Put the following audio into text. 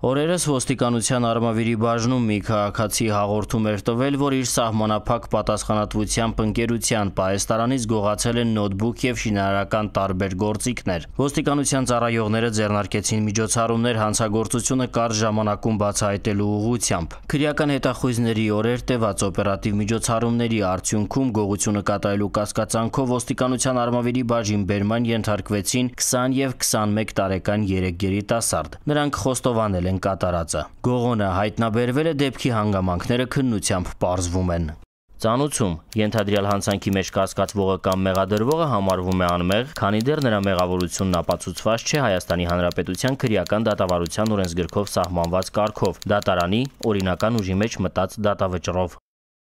Օրերս ոստիկանության արմավիրի բաժնում մի քաղաքացի հաղորդում էր տվել, որ իր սահմանափակ պատասխանատվությամբ ընկերության պայեստարանից գողացել են նոթբուք եւ շինարարական տարբեր գործիքներ։ Ոստիկանության ծառայողները ձեռնարկեցին միջոցառումներ հանցագործությունը կարճ ժամանակում բացահայտելու ուղղությամբ։ Քրեական հետախույզների օրեր տևած օպերատիվ միջոցառումների արդյունքում գողությունը կատարելու կասկածանքով ոստիկանության արմավիրի բաժին բերման ենթարկվեցին 20 եւ 21 տարեկան երեք երիտասարդ։ Նրանք խոստովանել են կատարածը։ Գողոնը հայտնաբերվել է դեպքի հանգամանքները քննությամբ պարզվում են։ Ծանուցում ենթադրյալ հանցանքի մեջ կասկածվողը կամ մեղադրվողը համարվում է անմեղ, քանի դեռ նրա մեղավորությունն ապացուցված չէ Հայաստանի Հանրապետության քրեական դատավարության օրենսգրքով սահմանված կարգով՝ դատարանի օրինական ուժի մեջ մտած դատավճռով։